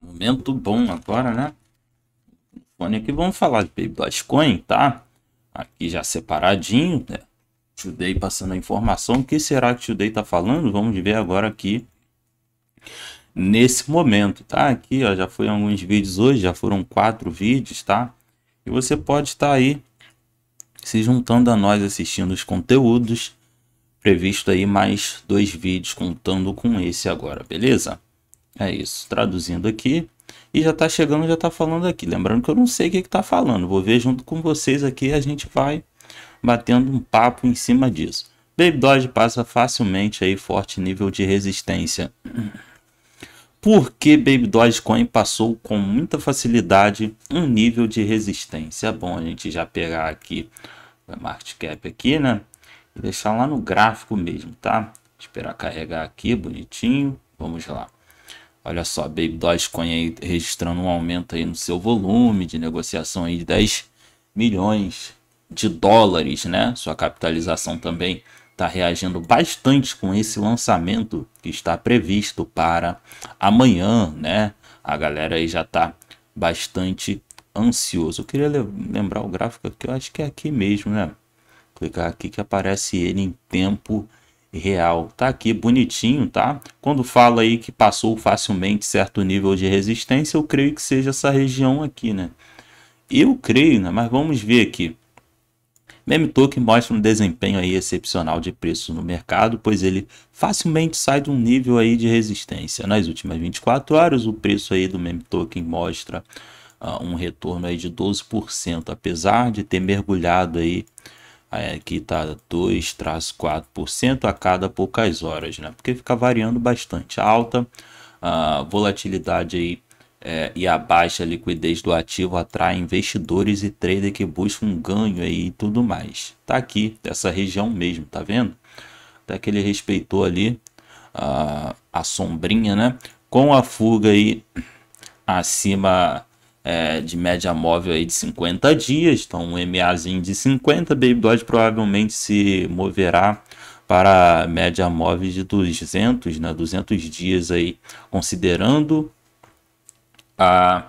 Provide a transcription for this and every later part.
Momento bom agora, né? Fone aqui, vamos falar de Payblash Coin, tá? Aqui já separadinho, né? Today passando a informação. O que será que Today tá falando? Vamos ver agora aqui nesse momento, tá? Aqui, ó, já foi alguns vídeos hoje, já foram quatro vídeos, tá? E você pode estar tá aí se juntando a nós assistindo os conteúdos previsto aí mais dois vídeos contando com esse agora, beleza? É isso, traduzindo aqui. E já está chegando, já está falando aqui. Lembrando que eu não sei o que está falando. Vou ver junto com vocês aqui a gente vai batendo um papo em cima disso. Baby Dodge passa facilmente aí forte nível de resistência. Por que Baby Coin passou com muita facilidade um nível de resistência. É bom a gente já pegar aqui a market cap aqui, né? E deixar lá no gráfico mesmo, tá? Esperar carregar aqui bonitinho. Vamos lá. Olha só, Baby Dogecoin aí registrando um aumento aí no seu volume de negociação aí de 10 milhões de dólares, né? Sua capitalização também está reagindo bastante com esse lançamento que está previsto para amanhã, né? A galera aí já está bastante ansioso. Eu queria lembrar o gráfico aqui, eu acho que é aqui mesmo, né? Clicar aqui que aparece ele em tempo real. Tá aqui bonitinho, tá? Quando fala aí que passou facilmente certo nível de resistência, eu creio que seja essa região aqui, né? Eu creio, né? Mas vamos ver aqui. Meme Token mostra um desempenho aí excepcional de preço no mercado, pois ele facilmente sai de um nível aí de resistência. Nas últimas 24 horas, o preço aí do Meme Token mostra uh, um retorno aí de 12%, apesar de ter mergulhado aí Aqui está 4 a cada poucas horas, né? Porque fica variando bastante. A alta a volatilidade aí, é, e a baixa liquidez do ativo atrai investidores e trader que buscam um ganho aí e tudo mais. Tá aqui, dessa região mesmo, tá vendo? Até que ele respeitou ali a, a sombrinha, né? Com a fuga aí acima é, de média móvel aí de 50 dias, então um MAzinho de 50, Baby Doge provavelmente se moverá para média móvel de 200, né, 200 dias aí, considerando a,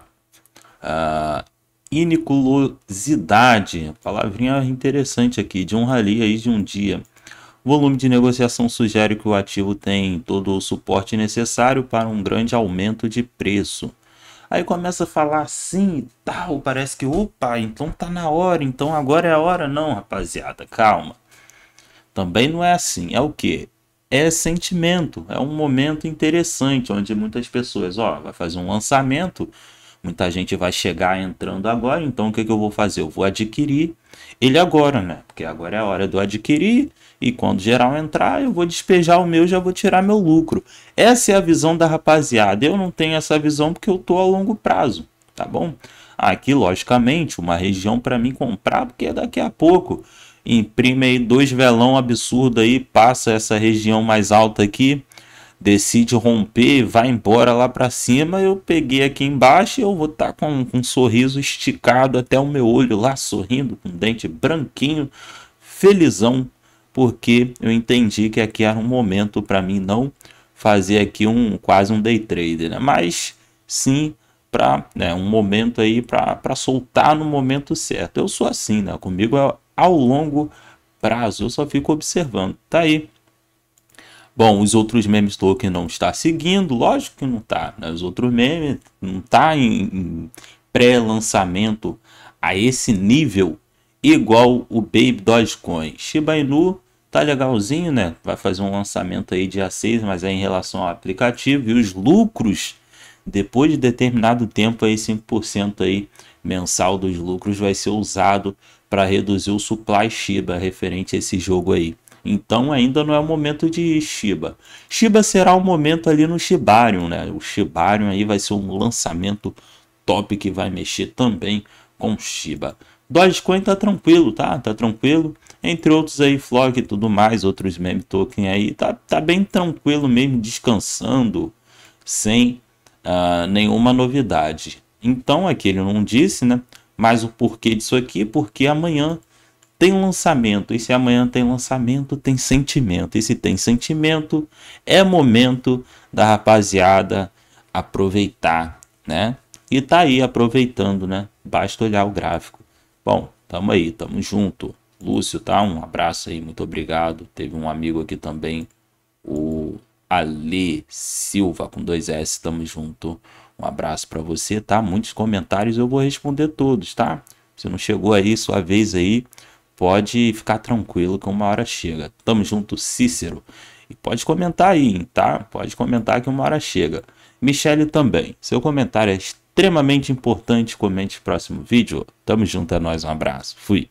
a iniculosidade, palavrinha interessante aqui, de um rally aí de um dia. O volume de negociação sugere que o ativo tem todo o suporte necessário para um grande aumento de preço. Aí começa a falar assim e tal, parece que, opa, então tá na hora, então agora é a hora. Não, rapaziada, calma. Também não é assim, é o que? É sentimento, é um momento interessante, onde muitas pessoas, ó, vai fazer um lançamento, muita gente vai chegar entrando agora, então o que, que eu vou fazer? Eu vou adquirir ele agora, né? Porque agora é a hora do adquirir, e quando geral entrar, eu vou despejar o meu, já vou tirar meu lucro. Essa é a visão da rapaziada. Eu não tenho essa visão porque eu tô a longo prazo, tá bom? Aqui, logicamente, uma região para mim comprar, porque é daqui a pouco imprime aí dois velão absurdo aí, passa essa região mais alta aqui, decide romper, vai embora lá para cima, eu peguei aqui embaixo e eu vou estar tá com, com, um sorriso esticado até o meu olho lá, sorrindo, com dente branquinho, felizão, porque eu entendi que aqui era um momento para mim não fazer aqui um quase um day trader, né? mas sim para né, um momento aí para soltar no momento certo. Eu sou assim, né? Comigo é ao longo prazo, eu só fico observando. Tá aí. Bom, os outros memes token não está seguindo, lógico que não está. Né? Os outros memes não está em, em pré-lançamento a esse nível igual o Baby Dogecoin. Shiba Inu tá legalzinho, né? Vai fazer um lançamento aí dia 6, mas é em relação ao aplicativo e os lucros depois de determinado tempo aí 5% aí mensal dos lucros vai ser usado para reduzir o supply Shiba referente a esse jogo aí. Então ainda não é o momento de Shiba. Shiba será o momento ali no Shibarium, né? O Shibarium aí vai ser um lançamento top que vai mexer também com Shiba. Dogecoin tá tranquilo, tá? Tá tranquilo. Entre outros aí, Flog e tudo mais, outros meme token aí, tá, tá bem tranquilo mesmo, descansando, sem uh, nenhuma novidade. Então, aqui ele não disse, né? Mas o porquê disso aqui, porque amanhã tem lançamento. E se amanhã tem lançamento, tem sentimento. E se tem sentimento, é momento da rapaziada aproveitar, né? E tá aí aproveitando, né? Basta olhar o gráfico. Bom, tamo aí, tamo junto. Lúcio, tá? Um abraço aí, muito obrigado. Teve um amigo aqui também, o Ale Silva, com dois S, tamo junto. Um abraço para você, tá? Muitos comentários eu vou responder todos, tá? Se não chegou aí, sua vez aí, pode ficar tranquilo que uma hora chega. Tamo junto, Cícero. E pode comentar aí, tá? Pode comentar que uma hora chega. Michele também. Seu comentário é extremamente importante. Comente o próximo vídeo. Tamo junto, é nóis, um abraço. Fui.